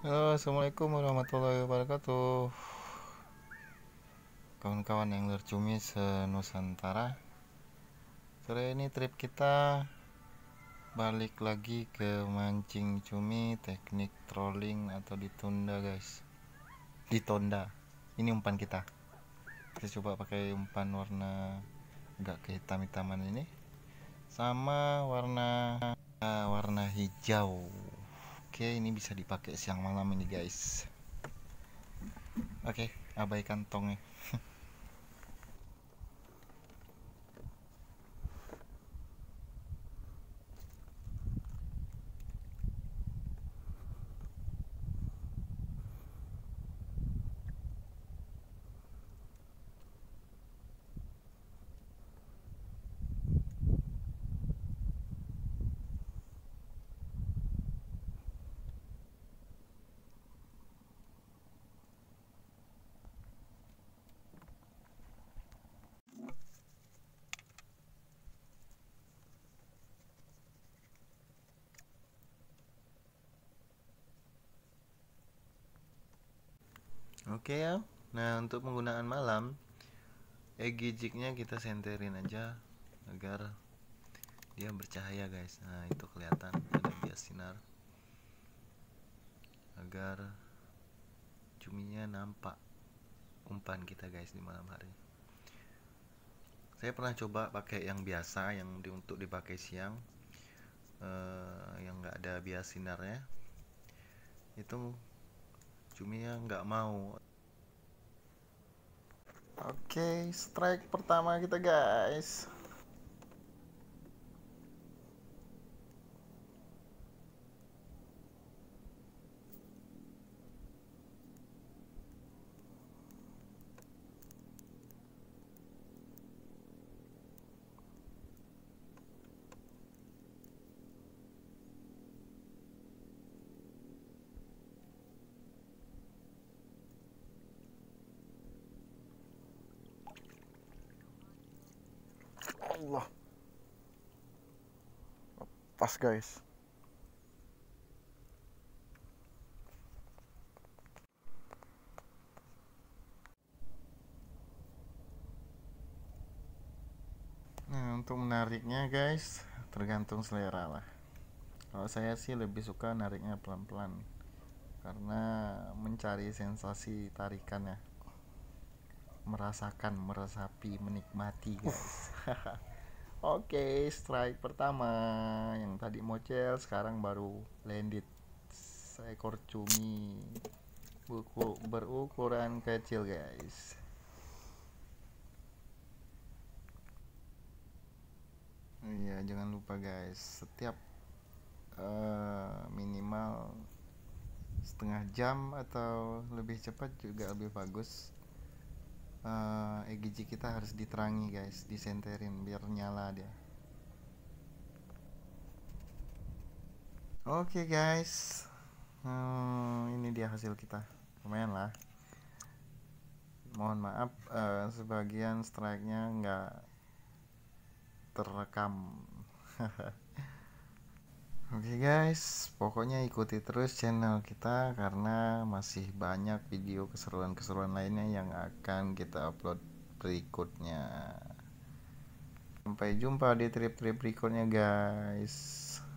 Halo, assalamualaikum warahmatullahi wabarakatuh. Kawan-kawan yang lercumi senusantara, sore ini trip kita balik lagi ke mancing cumi teknik trolling atau ditunda guys. ditunda Ini umpan kita. Kita coba pakai umpan warna agak kehitam-hitaman ini sama warna uh, warna hijau Oke, ini bisa dipakai siang malam ini, guys. Oke, abaikan tongnya. Oke ya. Nah, untuk penggunaan malam egijiknya kita senterin aja agar dia bercahaya, guys. Nah, itu kelihatan ada bias sinar. Agar cuminya nampak umpan kita, guys, di malam hari. Saya pernah coba pakai yang biasa yang di, untuk dipakai siang. Uh, yang enggak ada bias sinarnya. Itu cuminya enggak mau Oke, strike pertama kita guys. Allah. Lepas guys. Nah, untuk menariknya guys, tergantung selera lah. Kalau saya sih lebih suka nariknya pelan-pelan karena mencari sensasi tarikannya. Merasakan, meresapi, menikmati guys. Oke, okay, strike pertama yang tadi mocel sekarang baru landed seekor cumi buku berukuran kecil, guys. Iya, jangan lupa guys, setiap uh, minimal setengah jam atau lebih cepat juga lebih bagus. Uh, uh, eh, EGJ kita harus diterangi guys disenterin biar nyala dia oke okay, guys hmm, ini dia hasil kita lumayan lah mohon maaf uh, sebagian strike-nya nggak terekam Oke okay guys, pokoknya ikuti terus channel kita karena masih banyak video keseruan-keseruan lainnya yang akan kita upload berikutnya. Sampai jumpa di trip-trip berikutnya guys.